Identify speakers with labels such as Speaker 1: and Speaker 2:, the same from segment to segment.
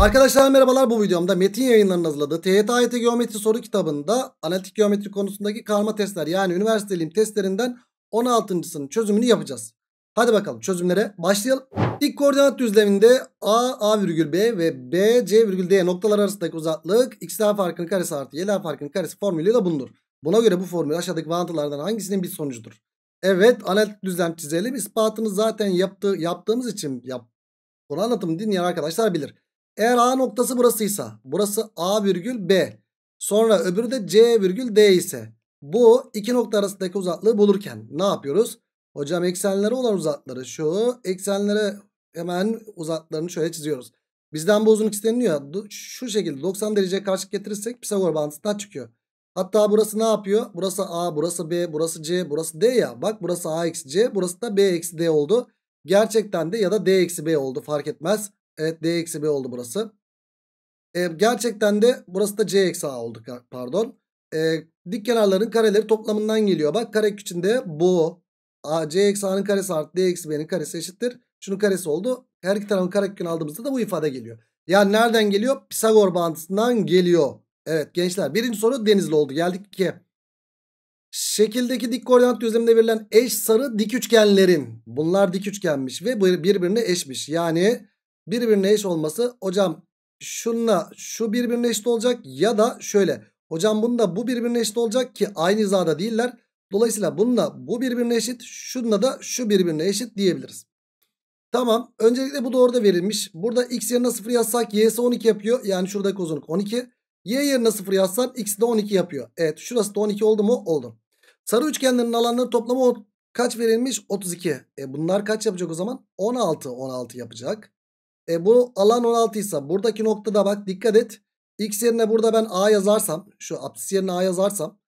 Speaker 1: Arkadaşlar merhabalar bu videomda Metin yayınlarının hazırladığı TYT AYT Geometri soru kitabında analitik geometri konusundaki karma testler yani üniversiteliğim testlerinden 16.sının çözümünü yapacağız. Hadi bakalım çözümlere başlayalım. İlk koordinat düzleminde A, A virgül B ve B, C virgül D noktalar arasındaki uzaklık x'ler farkının karesi artı y'ler farkının karesi formülüyle bulunur. Buna göre bu formül aşağıdaki bağıntılardan hangisinin bir sonucudur? Evet analitik düzlem çizelim. İspatını zaten yaptı yaptığımız için yap. Bunu anlatımı dinleyen arkadaşlar bilir. Eğer A noktası burasıysa burası A virgül B. Sonra öbürü de C virgül D ise bu iki nokta arasındaki uzaklığı bulurken ne yapıyoruz? Hocam eksenlere olan uzakları şu eksenlere hemen uzaklarını şöyle çiziyoruz. Bizden bu uzunluk isteniyor. Şu şekilde 90 derece karşı getirirsek Pisagor bağıntısından çıkıyor. Hatta burası ne yapıyor? Burası A, burası B, burası C, burası D ya. Bak burası A eksi C, burası da B eksi D oldu. Gerçekten de ya da D eksi B oldu fark etmez. Evet D eksi B oldu burası. E, gerçekten de burası da C eksi A oldu pardon. E, dik kenarların kareleri toplamından geliyor. Bak kare içinde bu. A, C eksi A'nın karesi artı D eksi B'nin karesi eşittir. Şunun karesi oldu. Her iki tarafın kare kökünü aldığımızda da bu ifade geliyor. Yani nereden geliyor? Pisagor bağıntısından geliyor. Evet gençler birinci soru denizli oldu. Geldik ki, Şekildeki dik koordinat düzleminde verilen eş sarı dik üçgenlerin bunlar dik üçgenmiş ve birbirine eşmiş. Yani birbirine eş olması hocam şunla şu birbirine eşit olacak ya da şöyle hocam bununla bu birbirine eşit olacak ki aynı hizada değiller. Dolayısıyla bununla bu birbirine eşit şununla da şu birbirine eşit diyebiliriz. Tamam öncelikle bu doğru da verilmiş. Burada x yerine 0 yazsak y'si 12 yapıyor. Yani şuradaki uzunluk 12. Y yerine 0 yazsan x de 12 yapıyor. Evet şurası da 12 oldu mu? Oldu. Sarı üçgenlerin alanları toplamı kaç verilmiş? 32. E bunlar kaç yapacak o zaman? 16 16 yapacak. E bu alan 16 ise buradaki noktada bak dikkat et. X yerine burada ben A yazarsam şu apsis yerine A yazarsam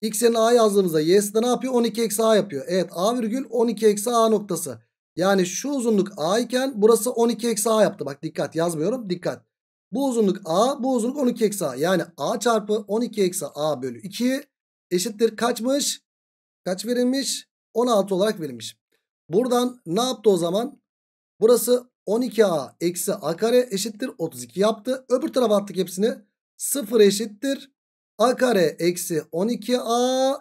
Speaker 1: X yerine A yazdığımızda Y'si de ne yapıyor? 12 eksi A yapıyor. Evet A virgül 12 eksi A noktası. Yani şu uzunluk A iken burası 12 eksi A yaptı. Bak dikkat yazmıyorum dikkat. Bu uzunluk A bu uzunluk 12 eksi A. Yani A çarpı 12 eksi A bölü 2 eşittir kaçmış? Kaç verilmiş? 16 olarak verilmiş. Buradan ne yaptı o zaman? Burası 12a eksi a kare eşittir 32 yaptı. Öbür tarafa attık hepsini. 0 eşittir a kare eksi 12a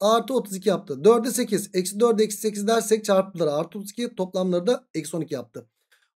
Speaker 1: artı 32 yaptı. 4'e 8 eksi 4 eksi 8 dersek çarpıları artı 32 toplamları da eksi 12 yaptı.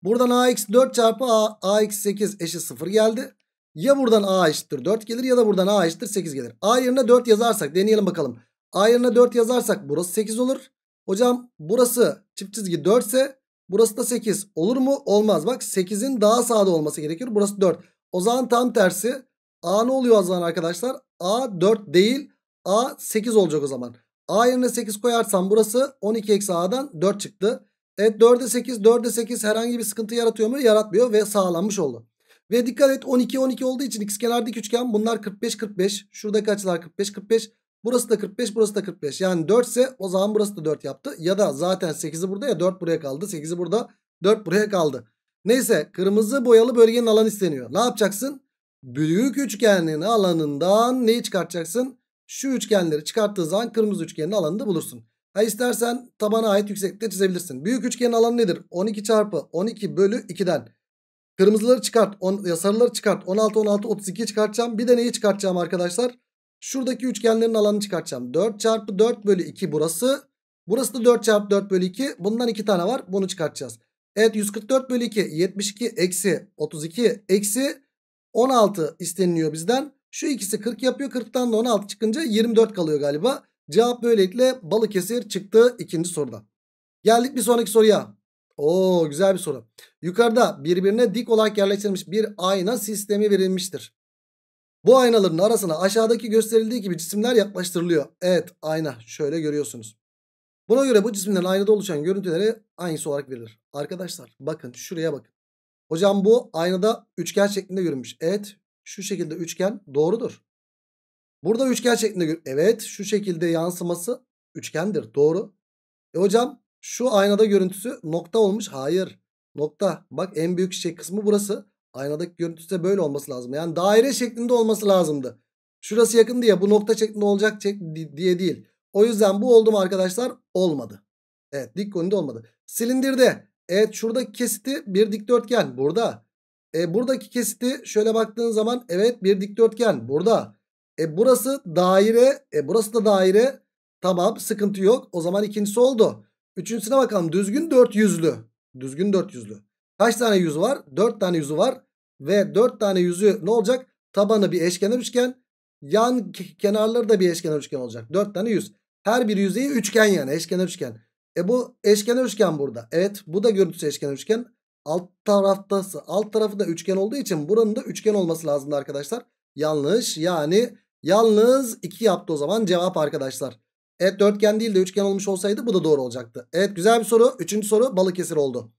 Speaker 1: Buradan a eksi 4 çarpı a, a eksi 8 eşit 0 geldi. Ya buradan a eşittir 4 gelir ya da buradan a eşittir 8 gelir. a yerine 4 yazarsak deneyelim bakalım. a yerine 4 yazarsak burası 8 olur. Hocam burası çift çizgi 4 ise Burası da 8. Olur mu? Olmaz. Bak 8'in daha sağda olması gerekir. Burası 4. O zaman tam tersi. A ne oluyor o zaman arkadaşlar? A 4 değil. A 8 olacak o zaman. A yerine 8 koyarsam burası 12 eksi A'dan 4 çıktı. Evet 4'e 8 4'e 8 herhangi bir sıkıntı yaratıyor mu? Yaratmıyor ve sağlanmış oldu. Ve dikkat et 12 12 olduğu için x dik üçgen bunlar 45 45. Şuradaki açılar 45 45. Burası da 45 burası da 45. Yani 4 ise o zaman burası da 4 yaptı. Ya da zaten 8'i burada ya 4 buraya kaldı. 8'i burada 4 buraya kaldı. Neyse kırmızı boyalı bölgenin alanı isteniyor. Ne yapacaksın? Büyük üçgenin alanından neyi çıkartacaksın? Şu üçgenleri çıkarttığı zaman kırmızı üçgenin alanını da bulursun. Ha istersen tabana ait yükseklikte çizebilirsin. Büyük üçgenin alanı nedir? 12 çarpı 12 bölü 2'den. Kırmızıları çıkart. On, sarıları çıkart. 16, 16, 32 çıkartacağım. Bir de neyi çıkartacağım arkadaşlar? Şuradaki üçgenlerin alanını çıkartacağım. 4 çarpı 4 bölü 2 burası. Burası da 4 çarpı 4 bölü 2. Bundan 2 tane var. Bunu çıkartacağız. Evet 144 bölü 2 72 eksi 32 eksi 16 isteniliyor bizden. Şu ikisi 40 yapıyor. 40'tan da 16 çıkınca 24 kalıyor galiba. Cevap böylelikle Balıkesir çıktı ikinci soruda. Geldik bir sonraki soruya. Oo güzel bir soru. Yukarıda birbirine dik olarak yerleştirilmiş bir ayna sistemi verilmiştir. Bu aynaların arasına aşağıdaki gösterildiği gibi cisimler yaklaştırılıyor. Evet ayna şöyle görüyorsunuz. Buna göre bu cisimlerin aynada oluşan görüntülere aynısı olarak verilir. Arkadaşlar bakın şuraya bakın. Hocam bu aynada üçgen şeklinde görünmüş. Evet şu şekilde üçgen doğrudur. Burada üçgen şeklinde evet şu şekilde yansıması üçgendir doğru. E hocam şu aynada görüntüsü nokta olmuş. Hayır nokta bak en büyük şey kısmı burası. Aynadaki görüntüsü de böyle olması lazım. Yani daire şeklinde olması lazımdı. Şurası yakın diye bu nokta şeklinde olacak diye değil. O yüzden bu oldu mu arkadaşlar? Olmadı. Evet dik konide olmadı. Silindirde. Evet şuradaki kesiti bir dikdörtgen. Burada. E, buradaki kesiti şöyle baktığın zaman evet bir dikdörtgen. Burada. E, burası daire. E, burası da daire. Tamam sıkıntı yok. O zaman ikincisi oldu. Üçüncüsüne bakalım. Düzgün dört yüzlü. Düzgün dört yüzlü. Kaç tane yüzü var? 4 tane yüzü var. Ve 4 tane yüzü ne olacak? Tabanı bir eşkenar üçgen. Yan kenarları da bir eşkenar üçgen olacak. 4 tane yüz. Her bir yüzeyi üçgen yani eşkenar üçgen. E bu eşkenar üçgen burada. Evet bu da görüntüsü eşkenar üçgen. Alt taraftası alt tarafı da üçgen olduğu için buranın da üçgen olması lazımdı arkadaşlar. Yanlış yani yalnız 2 yaptı o zaman cevap arkadaşlar. Evet dörtgen değil de üçgen olmuş olsaydı bu da doğru olacaktı. Evet güzel bir soru. Üçüncü soru balık Balıkesir oldu.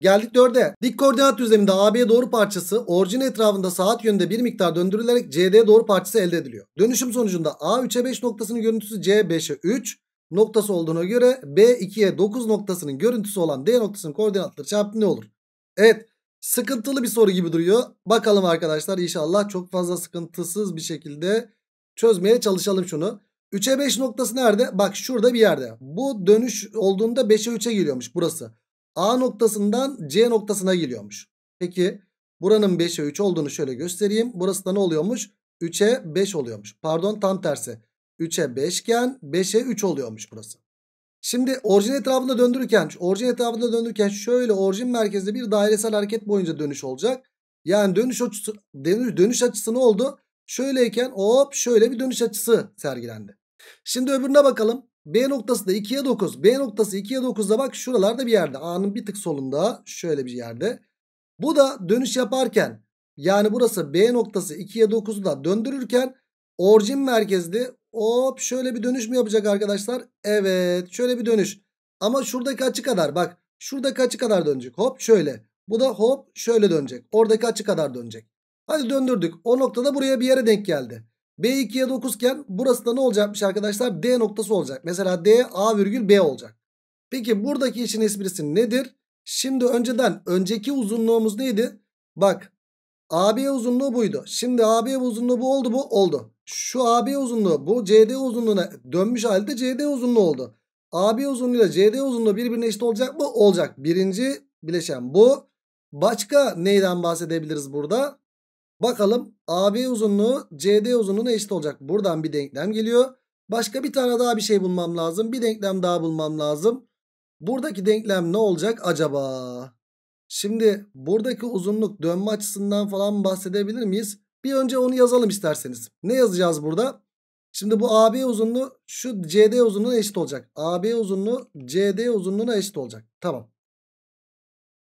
Speaker 1: Geldik 4'e. Dik koordinat düzleminde AB doğru parçası orijin etrafında saat yönünde bir miktar döndürülerek CD doğru parçası elde ediliyor. Dönüşüm sonucunda A3'e 5 noktasının görüntüsü C5'e 3 noktası olduğuna göre B2'ye 9 noktasının görüntüsü olan D noktasının koordinatları çarpımı ne olur? Evet sıkıntılı bir soru gibi duruyor. Bakalım arkadaşlar inşallah çok fazla sıkıntısız bir şekilde çözmeye çalışalım şunu. 3'e 5 noktası nerede? Bak şurada bir yerde. Bu dönüş olduğunda 5'e 3'e geliyormuş burası. A noktasından C noktasına geliyormuş. Peki buranın 5'e 3 olduğunu şöyle göstereyim. Burası da ne oluyormuş? 3'e 5 oluyormuş. Pardon tam tersi. 3'e 5 iken 5'e 3 oluyormuş burası. Şimdi orijin etrafında döndürürken, orijin etrafında döndürürken şöyle orijin merkezde bir dairesel hareket boyunca dönüş olacak. Yani dönüş açısı dönüş, dönüş açısı ne oldu? Şöyleyken hop şöyle bir dönüş açısı sergilendi. Şimdi öbürüne bakalım. B noktası da 2'ye 9. B noktası 2'ye 9'da bak şuralarda bir yerde. A'nın bir tık solunda şöyle bir yerde. Bu da dönüş yaparken yani burası B noktası 2'ye 9'da döndürürken orijin merkezli hop şöyle bir dönüş mü yapacak arkadaşlar? Evet şöyle bir dönüş. Ama şuradaki açı kadar bak şuradaki açı kadar dönecek hop şöyle. Bu da hop şöyle dönecek. Oradaki açı kadar dönecek. Hadi döndürdük. O noktada buraya bir yere denk geldi. B2'ye 9 iken burası da ne olacakmış arkadaşlar? D noktası olacak. Mesela D A virgül B olacak. Peki buradaki işin esprisi nedir? Şimdi önceden önceki uzunluğumuz neydi? Bak AB uzunluğu buydu. Şimdi AB uzunluğu bu oldu bu oldu. Şu AB uzunluğu bu CD uzunluğuna dönmüş halde CD uzunluğu oldu. AB uzunluğuyla CD uzunluğu birbirine eşit olacak mı? Olacak. Birinci bileşen bu. Başka neyden bahsedebiliriz burada? Bakalım AB uzunluğu CD uzunluğuna eşit olacak. Buradan bir denklem geliyor. Başka bir tane daha bir şey bulmam lazım. Bir denklem daha bulmam lazım. Buradaki denklem ne olacak acaba? Şimdi buradaki uzunluk dönme açısından falan bahsedebilir miyiz? Bir önce onu yazalım isterseniz. Ne yazacağız burada? Şimdi bu AB uzunluğu şu CD uzunluğuna eşit olacak. AB uzunluğu CD uzunluğuna eşit olacak. Tamam.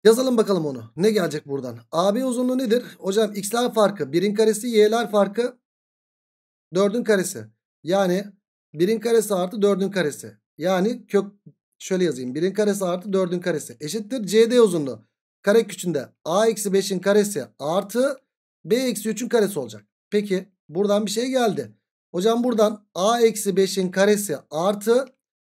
Speaker 1: Yazalım bakalım onu. Ne gelecek buradan? AB uzunluğu nedir? Hocam x'ler farkı 1'in karesi y'ler farkı 4'ün karesi. Yani 1'in karesi artı 4'ün karesi. Yani kök şöyle yazayım. 1'in karesi artı 4'ün karesi eşittir CD uzunluğu. Kare küçüğünde A eksi 5'in karesi artı B eksi 3'ün karesi olacak. Peki buradan bir şey geldi. Hocam buradan A eksi 5'in karesi artı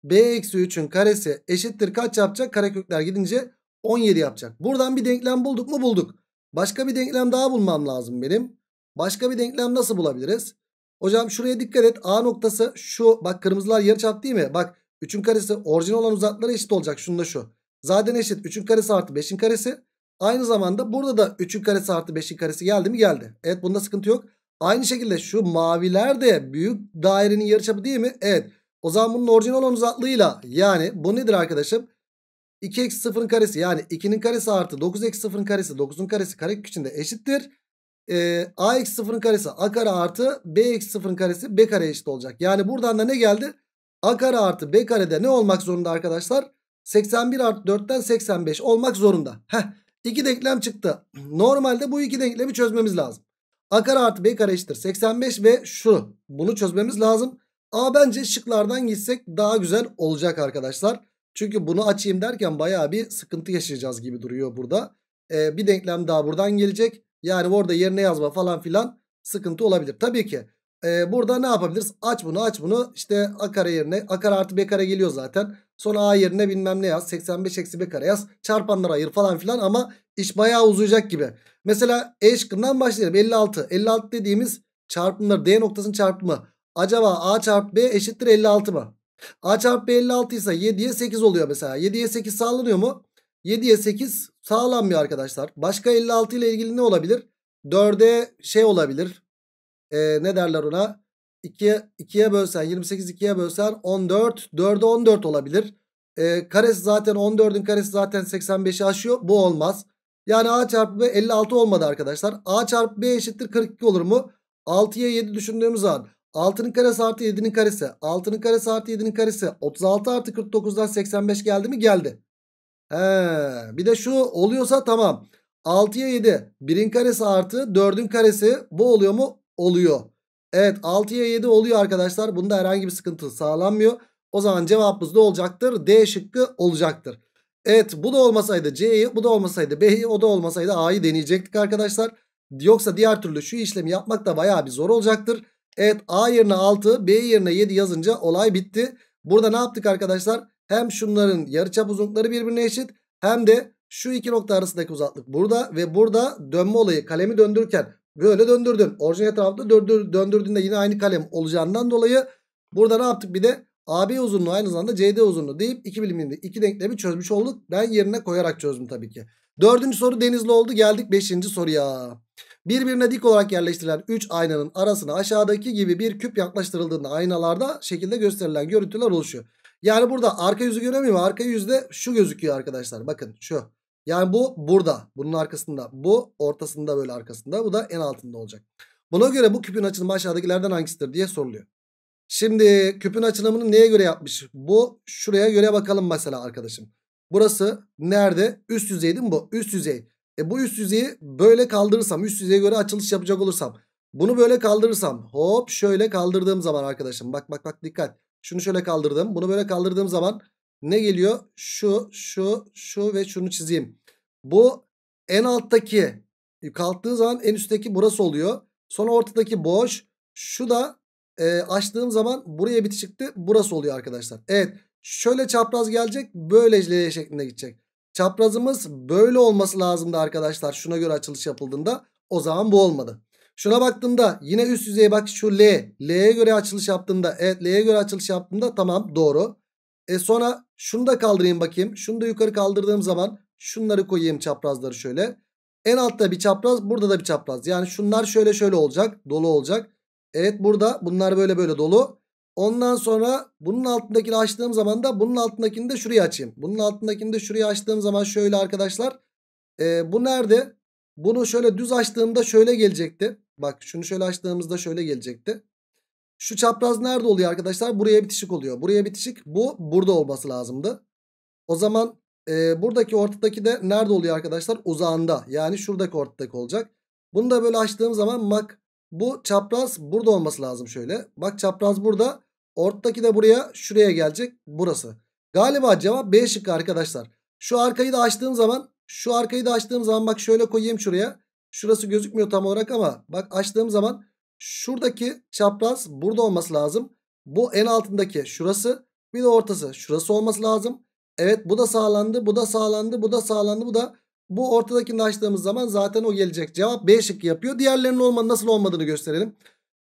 Speaker 1: B eksi 3'ün karesi eşittir kaç yapacak? Karekökler gidince 17 yapacak. Buradan bir denklem bulduk mu bulduk. Başka bir denklem daha bulmam lazım benim. Başka bir denklem nasıl bulabiliriz? Hocam şuraya dikkat et. A noktası şu. Bak kırmızılar yarıçap değil mi? Bak 3'ün karesi orijinal olan uzaklara eşit olacak. Şunu da şu. Zaten eşit. 3'ün karesi artı 5'in karesi. Aynı zamanda burada da 3'ün karesi artı 5'in karesi geldi mi? Geldi. Evet bunda sıkıntı yok. Aynı şekilde şu maviler de büyük dairenin yarıçapı değil mi? Evet. O zaman bunun orijinal olan uzaklığıyla yani bu nedir arkadaşım? 2 eksi 0'ın karesi yani 2'nin karesi artı 9 eksi 0'ın karesi 9'un karesi karekök içinde eşittir. Ee, a eksi 0'ın karesi a kare artı b eksi 0'ın karesi b kare eşit olacak. Yani buradan da ne geldi? A kare artı b karede ne olmak zorunda arkadaşlar? 81 artı 4'ten 85 olmak zorunda. Heh, iki denklem çıktı. Normalde bu iki denklemi çözmemiz lazım. A kare artı B kare eşittir 85 ve şu bunu çözmemiz lazım. A bence şıklardan gitsek daha güzel olacak arkadaşlar. Çünkü bunu açayım derken baya bir sıkıntı yaşayacağız gibi duruyor burada. Ee, bir denklem daha buradan gelecek. Yani orada yerine yazma falan filan sıkıntı olabilir. Tabii ki e, burada ne yapabiliriz? Aç bunu aç bunu İşte a kare yerine a kare artı b kare geliyor zaten. Sonra a yerine bilmem ne yaz 85 eksi b kare yaz çarpanlara ayır falan filan ama iş baya uzayacak gibi. Mesela e şıkkından başlayalım 56. 56 dediğimiz çarpımları d noktasının çarpımı. Acaba a çarpı b eşittir 56 mı? A çarpı 56 ise 7'ye 8 oluyor mesela. 7'ye 8 sağlanıyor mu? 7'ye 8 sağlanmıyor arkadaşlar. Başka 56 ile ilgili ne olabilir? 4'e şey olabilir. Ee, ne derler ona? 2'ye 2'ye bölsen 28 2'ye bölsen 14 4'e 14 olabilir. Ee, karesi zaten 14'ün karesi zaten 85'i aşıyor. Bu olmaz. Yani A çarpı B 56 olmadı arkadaşlar. A çarpı B eşittir 42 olur mu? 6'ya 7 düşündüğümüz an 6'nın karesi artı 7'nin karesi. 6'nın karesi artı 7'nin karesi. 36 artı 49'dan 85 geldi mi? Geldi. He, bir de şu oluyorsa tamam. 6'ya 7. 1'in karesi artı 4'ün karesi. Bu oluyor mu? Oluyor. Evet 6'ya 7 oluyor arkadaşlar. Bunda herhangi bir sıkıntı sağlanmıyor. O zaman cevabımız da olacaktır? D şıkkı olacaktır. Evet bu da olmasaydı C'yi bu da olmasaydı B'yi o da olmasaydı A'yı deneyecektik arkadaşlar. Yoksa diğer türlü şu işlemi yapmak da bayağı bir zor olacaktır. Evet A yerine 6 B yerine 7 yazınca olay bitti. Burada ne yaptık arkadaşlar? Hem şunların yarıçap uzunlukları birbirine eşit hem de şu iki nokta arasındaki uzaklık burada ve burada dönme olayı kalemi döndürürken böyle döndürdüm. Orijinal tarafta döndür, döndürdüğünde yine aynı kalem olacağından dolayı burada ne yaptık bir de AB uzunluğu aynı zamanda CD uzunluğu deyip iki biliminde iki denklemi çözmüş olduk. Ben yerine koyarak çözdüm tabii ki. Dördüncü soru Denizli oldu geldik beşinci soruya. Birbirine dik olarak yerleştirilen 3 aynanın arasına aşağıdaki gibi bir küp yaklaştırıldığında aynalarda şekilde gösterilen görüntüler oluşuyor. Yani burada arka yüzü göremiyor. Arka yüzde şu gözüküyor arkadaşlar. Bakın şu. Yani bu burada. Bunun arkasında. Bu ortasında böyle arkasında. Bu da en altında olacak. Buna göre bu küpün açılımı aşağıdakilerden hangisidir diye soruluyor. Şimdi küpün açılımını neye göre yapmış? Bu şuraya göre bakalım mesela arkadaşım. Burası nerede? Üst yüzeydim bu? Üst yüzey. E bu üst yüzeyi böyle kaldırırsam üst yüzeye göre açılış yapacak olursam bunu böyle kaldırırsam hop şöyle kaldırdığım zaman arkadaşım bak bak bak dikkat. Şunu şöyle kaldırdım bunu böyle kaldırdığım zaman ne geliyor? Şu şu şu ve şunu çizeyim. Bu en alttaki e, kalktığı zaman en üstteki burası oluyor. Sonra ortadaki boş. Şu da e, açtığım zaman buraya bitişikti burası oluyor arkadaşlar. Evet şöyle çapraz gelecek böyle şeklinde gidecek. Çaprazımız böyle olması lazımdı arkadaşlar. Şuna göre açılış yapıldığında o zaman bu olmadı. Şuna baktığımda yine üst yüzeye bak şu L. L'ye göre açılış yaptığımda evet L'ye göre açılış yaptığımda tamam doğru. E sonra şunu da kaldırayım bakayım. Şunu da yukarı kaldırdığım zaman şunları koyayım çaprazları şöyle. En altta bir çapraz burada da bir çapraz. Yani şunlar şöyle şöyle olacak dolu olacak. Evet burada bunlar böyle böyle dolu. Ondan sonra bunun altındakini açtığım zaman da bunun altındakini de şuraya açayım. Bunun altındakini de şuraya açtığım zaman şöyle arkadaşlar. E, bu nerede? Bunu şöyle düz açtığımda şöyle gelecekti. Bak şunu şöyle açtığımızda şöyle gelecekti. Şu çapraz nerede oluyor arkadaşlar? Buraya bitişik oluyor. Buraya bitişik bu burada olması lazımdı. O zaman e, buradaki ortadaki de nerede oluyor arkadaşlar? Uzağında yani şuradaki ortadaki olacak. Bunu da böyle açtığım zaman bak bu çapraz burada olması lazım şöyle. Bak çapraz burada. Ortadaki de buraya şuraya gelecek. Burası. Galiba cevap B şıkkı arkadaşlar. Şu arkayı da açtığım zaman şu arkayı da açtığım zaman bak şöyle koyayım şuraya. Şurası gözükmüyor tam olarak ama bak açtığım zaman şuradaki çapraz burada olması lazım. Bu en altındaki şurası bir de ortası şurası olması lazım. Evet bu da sağlandı bu da sağlandı bu da sağlandı bu da bu ortadakini açtığımız zaman zaten o gelecek. Cevap B şıkkı yapıyor. Diğerlerinin olma, nasıl olmadığını gösterelim.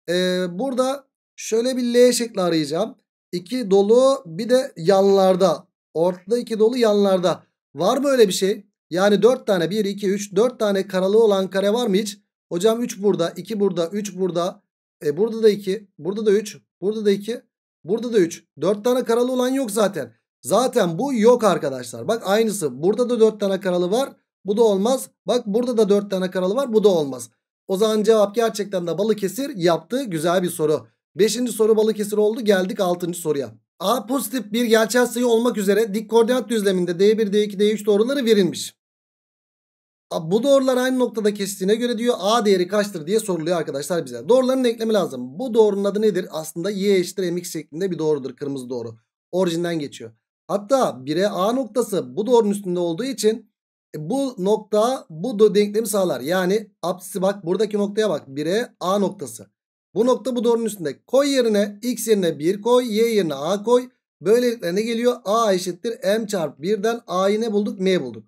Speaker 1: Ee, burada Şöyle bir L şekli arayacağım. 2 dolu bir de yanlarda. Ortada iki dolu yanlarda. Var mı öyle bir şey? Yani 4 tane 1, 2, 3, 4 tane karalı olan kare var mı hiç? Hocam 3 burada, 2 burada, 3 burada. E burada da 2, burada da 3, burada da 2, burada da 3. 4 tane karalı olan yok zaten. Zaten bu yok arkadaşlar. Bak aynısı. Burada da 4 tane karalı var. Bu da olmaz. Bak burada da 4 tane karalı var. Bu da olmaz. O zaman cevap gerçekten de Balıkesir yaptı. Güzel bir soru. Beşinci soru Balıkesir oldu. Geldik altıncı soruya. A pozitif bir gerçel sayı olmak üzere dik koordinat düzleminde D1, D2, D3 doğruları verilmiş. Bu doğrular aynı noktada kesiştiğine göre diyor A değeri kaçtır diye soruluyor arkadaşlar bize. Doğruların denklemi lazım. Bu doğrunun adı nedir? Aslında Y eşittir MX şeklinde bir doğrudur. Kırmızı doğru. Orijinden geçiyor. Hatta 1'e A noktası bu doğrunun üstünde olduğu için e, bu nokta bu denklemi sağlar. Yani apsisi bak buradaki noktaya bak. 1'e A noktası. Bu nokta bu doğrunun üstünde. Koy yerine x yerine 1 koy. Y yerine a koy. Böylelikle ne geliyor? a eşittir m çarpı 1'den a'yı ne bulduk? m bulduk.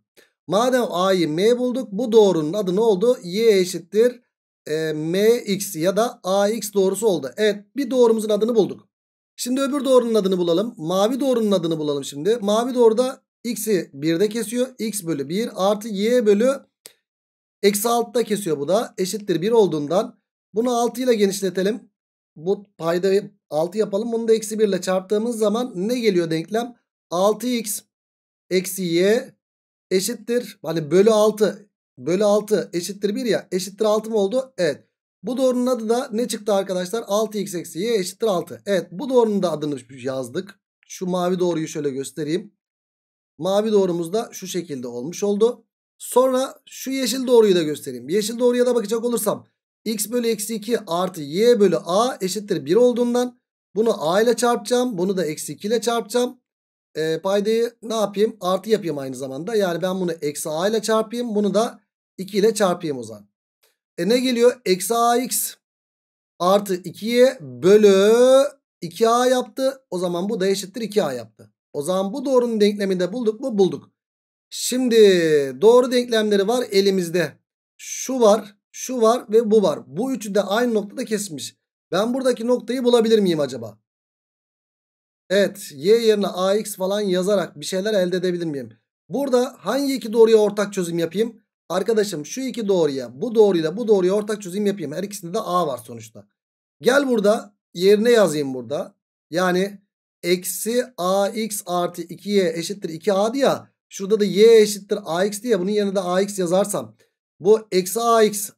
Speaker 1: Madem a'yı m bulduk bu doğrunun adı ne oldu? y eşittir e, mx ya da ax doğrusu oldu. Evet bir doğrumuzun adını bulduk. Şimdi öbür doğrunun adını bulalım. Mavi doğrunun adını bulalım şimdi. Mavi doğruda x'i 1'de kesiyor. x bölü 1 artı y bölü eksi 6'da kesiyor bu da. Eşittir 1 olduğundan bunu 6 ile genişletelim. Bu payda 6 yapalım. Bunu da eksi 1 ile çarptığımız zaman ne geliyor denklem? 6x eksi y eşittir. Hani bölü 6 bölü 6 eşittir 1 ya. Eşittir 6 mı oldu? Evet. Bu doğrunun adı da ne çıktı arkadaşlar? 6x eksi y eşittir 6. Evet bu doğrunun da adını yazdık. Şu mavi doğruyu şöyle göstereyim. Mavi doğrumuz da şu şekilde olmuş oldu. Sonra şu yeşil doğruyu da göstereyim. Yeşil doğruya da bakacak olursam x bölü eksi 2 artı y bölü a eşittir 1 olduğundan bunu a ile çarpacağım. Bunu da eksi 2 ile çarpacağım. E, paydayı ne yapayım? Artı yapayım aynı zamanda. Yani ben bunu eksi a ile çarpayım. Bunu da 2 ile çarpayım o zaman. E ne geliyor? Eksi ax artı 2y bölü 2a yaptı. O zaman bu da eşittir 2a yaptı. O zaman bu doğrunun denkleminde bulduk mu? Bulduk. Şimdi doğru denklemleri var elimizde. Şu var şu var ve bu var. Bu üçü de aynı noktada kesmiş. Ben buradaki noktayı bulabilir miyim acaba? Evet y yerine ax falan yazarak bir şeyler elde edebilir miyim? Burada hangi iki doğruya ortak çözüm yapayım? Arkadaşım şu iki doğruya bu doğruyla bu doğruya ortak çözüm yapayım. Her ikisinde de a var sonuçta. Gel burada yerine yazayım burada. Yani eksi ax artı 2y eşittir 2a ya. Şurada da y eşittir ax diye bunun yerine de ax yazarsam. Bu eksi ax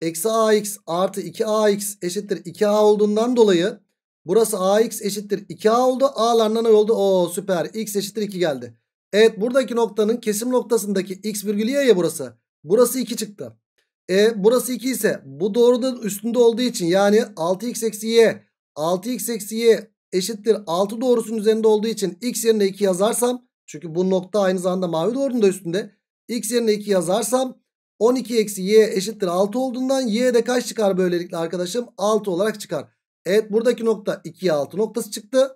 Speaker 1: eksi ax artı 2ax eşittir 2a olduğundan dolayı burası ax eşittir 2a oldu. A'larından oldu. o süper. X eşittir 2 geldi. Evet buradaki noktanın kesim noktasındaki x virgülü ya ya burası. Burası 2 çıktı. E burası 2 ise bu doğruda üstünde olduğu için yani 6x eksi y 6x eksi y eşittir 6 doğrusunun üzerinde olduğu için x yerine 2 yazarsam çünkü bu nokta aynı zamanda mavi doğrunun da üstünde x yerine 2 yazarsam 12 eksi y eşittir 6 olduğundan y de kaç çıkar böylelikle arkadaşım? 6 olarak çıkar. Evet buradaki nokta 2'ye 6 noktası çıktı.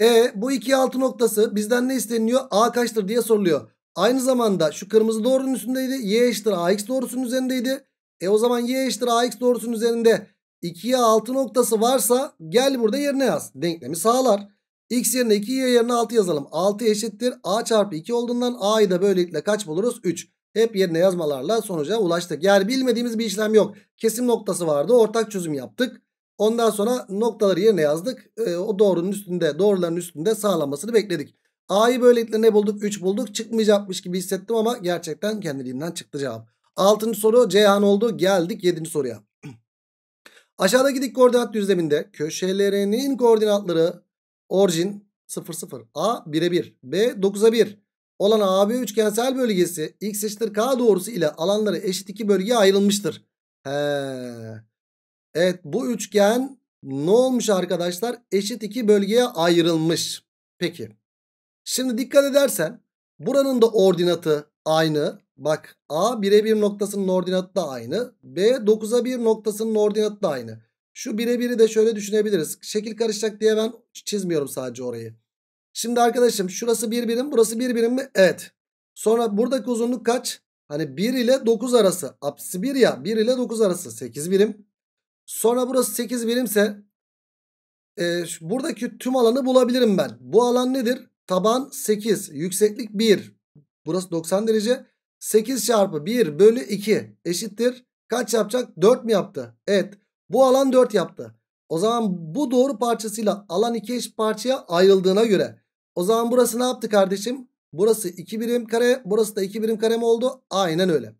Speaker 1: E bu 2'ye 6 noktası bizden ne isteniyor? A kaçtır diye soruluyor. Aynı zamanda şu kırmızı doğrunun üstündeydi. Y eşittir AX doğrusunun üzerindeydi. E o zaman Y eşittir AX doğrusunun üzerinde 2'ye 6 noktası varsa gel burada yerine yaz. Denklemi sağlar. X yerine 2 Y yerine 6 yazalım. 6 eşittir A çarpı 2 olduğundan A'yı da böylelikle kaç buluruz? 3. Hep yerine yazmalarla sonuca ulaştık. Yani bilmediğimiz bir işlem yok. Kesim noktası vardı. Ortak çözüm yaptık. Ondan sonra noktaları yerine yazdık. E, o doğrunun üstünde, doğruların üstünde sağlanmasını bekledik. A'yı böylelikle ne bulduk? 3 bulduk. Çıkmayacakmış gibi hissettim ama gerçekten kendiliğinden çıktı cevap. 6. soru Ceyhan oldu. Geldik 7. soruya. Aşağıdaki dik koordinat düzleminde köşelerinin koordinatları orijin 0 0 A 1'e 1 B 9'a 1 olan AB üçgensel bölgesi x eşittir k doğrusu ile alanları eşit iki bölgeye ayrılmıştır. He. Evet bu üçgen ne olmuş arkadaşlar? Eşit iki bölgeye ayrılmış. Peki. Şimdi dikkat edersen buranın da ordinatı aynı. Bak A 1'e 1 noktasının ordinatı da aynı. B 9'a 1 noktasının ordinatı da aynı. Şu 1'e 1'i de şöyle düşünebiliriz. Şekil karışacak diye ben çizmiyorum sadece orayı. Şimdi arkadaşım şurası bir birim burası bir birim mi? Evet. Sonra buradaki uzunluk kaç? Hani 1 ile 9 arası. Apsisi 1 ya 1 ile 9 arası 8 birim. Sonra burası 8 birimse e, buradaki tüm alanı bulabilirim ben. Bu alan nedir? Taban 8 yükseklik 1. Burası 90 derece. 8 çarpı 1 bölü 2 eşittir. Kaç yapacak? 4 mi yaptı? Evet. Bu alan 4 yaptı. O zaman bu doğru parçasıyla alan iki eş parçaya ayrıldığına göre. O zaman burası ne yaptı kardeşim? Burası 2 birim kare. Burası da 2 birim kare mi oldu? Aynen öyle.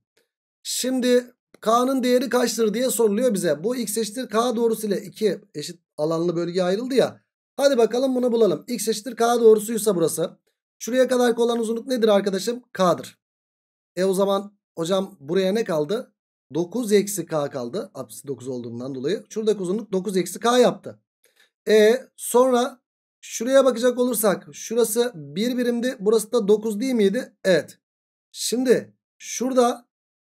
Speaker 1: Şimdi K'nın değeri kaçtır diye soruluyor bize. Bu x eşittir K doğrusuyla 2 eşit alanlı bölge ayrıldı ya. Hadi bakalım bunu bulalım. x eşittir K doğrusuysa burası. Şuraya kadar olan uzunluk nedir arkadaşım? K'dır. E o zaman hocam buraya ne kaldı? 9 eksi k kaldı. Apsisi 9 olduğundan dolayı. Şuradaki uzunluk 9 eksi k yaptı. E sonra şuraya bakacak olursak şurası 1 birimdi. Burası da 9 değil miydi? Evet. Şimdi şurada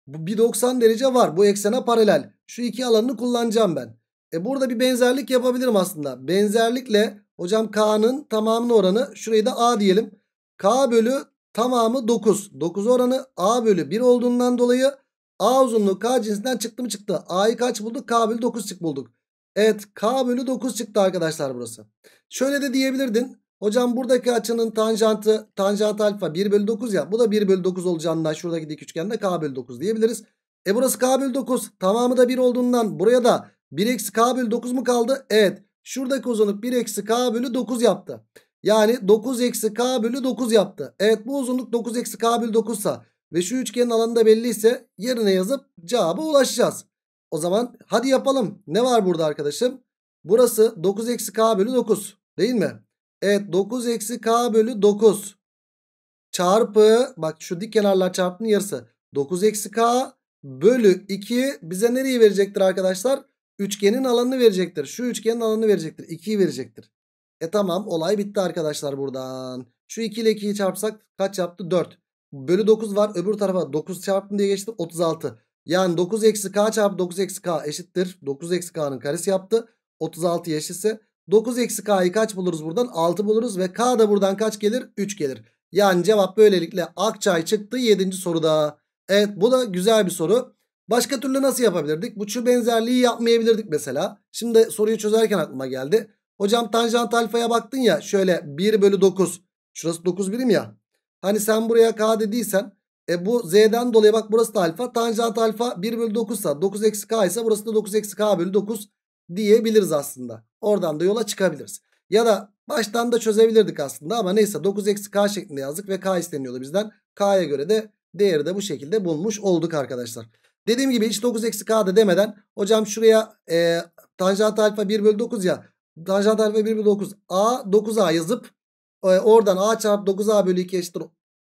Speaker 1: bir 90 derece var. Bu eksene paralel. Şu iki alanını kullanacağım ben. E burada bir benzerlik yapabilirim aslında. Benzerlikle hocam k'nın tamamını oranı şurayı da a diyelim. k bölü tamamı 9. 9 oranı a bölü 1 olduğundan dolayı A uzunluğu K cinsinden çıktı mı çıktı. A'yı kaç bulduk? K bölü 9 çık bulduk. Evet K bölü 9 çıktı arkadaşlar burası. Şöyle de diyebilirdin. Hocam buradaki açının tanjantı tanjant alfa 1 bölü 9 ya. Bu da 1 bölü 9 olacağından şuradaki dik üçgende K bölü 9 diyebiliriz. E burası K bölü 9. Tamamı da 1 olduğundan buraya da 1 eksi K bölü 9 mu kaldı? Evet. Şuradaki uzunluk 1 eksi K bölü 9 yaptı. Yani 9 eksi K bölü 9 yaptı. Evet bu uzunluk 9 eksi K bölü 9 sa ve şu üçgenin alanı da belliyse yerine yazıp cevaba ulaşacağız. O zaman hadi yapalım. Ne var burada arkadaşım? Burası 9 eksi k bölü 9 değil mi? Evet 9 eksi k bölü 9 çarpı bak şu dik kenarlar çarpının yarısı 9 eksi k bölü 2 bize nereyi verecektir arkadaşlar? Üçgenin alanını verecektir. Şu üçgenin alanını verecektir. 2'yi verecektir. E tamam olay bitti arkadaşlar buradan. Şu 2 ile 2'yi çarpsak kaç yaptı? 4. Bölü 9 var. Öbür tarafa 9 çarptım diye geçtim. 36. Yani 9 eksi k çarpı 9 eksi k eşittir. 9 eksi k'nın karesi yaptı. 36 eşitse. 9 eksi k'yı kaç buluruz buradan? 6 buluruz ve k da buradan kaç gelir? 3 gelir. Yani cevap böylelikle Akçay çıktı 7. soruda. Evet bu da güzel bir soru. Başka türlü nasıl yapabilirdik? Bu şu benzerliği yapmayabilirdik mesela. Şimdi soruyu çözerken aklıma geldi. Hocam tanjant alfaya baktın ya şöyle 1 bölü 9. Şurası 9 birim ya. Hani sen buraya k dediysen e bu z'den dolayı bak burası da alfa. Tanjant alfa 1 bölü 9 ise 9 eksi k ise burası da 9 eksi k bölü 9 diyebiliriz aslında. Oradan da yola çıkabiliriz. Ya da baştan da çözebilirdik aslında ama neyse 9 eksi k şeklinde yazdık ve k isteniyordu bizden. k'ya göre de değeri de bu şekilde bulmuş olduk arkadaşlar. Dediğim gibi hiç 9 eksi k'da demeden hocam şuraya e, tanjant alfa 1 bölü 9 ya tanjant alfa 1 bölü 9 a 9a yazıp e, oradan a çarpı 9a bölü 2 eşittir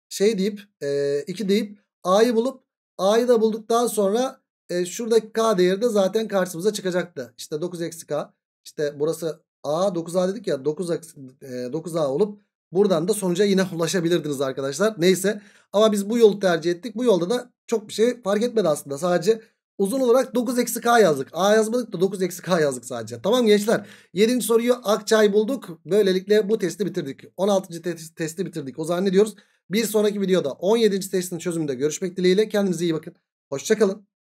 Speaker 1: şey deyip e, 2 deyip a'yı bulup a'yı da bulduktan sonra e, şuradaki k değeri de zaten karşımıza çıkacaktı. İşte 9 eksi k işte burası a 9a dedik ya 9 e, 9a olup buradan da sonuca yine ulaşabilirdiniz arkadaşlar. Neyse ama biz bu yolu tercih ettik. Bu yolda da çok bir şey fark etmedi aslında sadece uzun olarak 9 eksi k yazdık. A yazmadık da 9 eksi k yazdık sadece. Tamam gençler. 7. soruyu Akçay bulduk. Böylelikle bu testi bitirdik. 16. Te testi bitirdik. O zaman ne diyoruz? Bir sonraki videoda 17. testin çözümünde görüşmek dileğiyle. Kendinize iyi bakın. Hoşçakalın.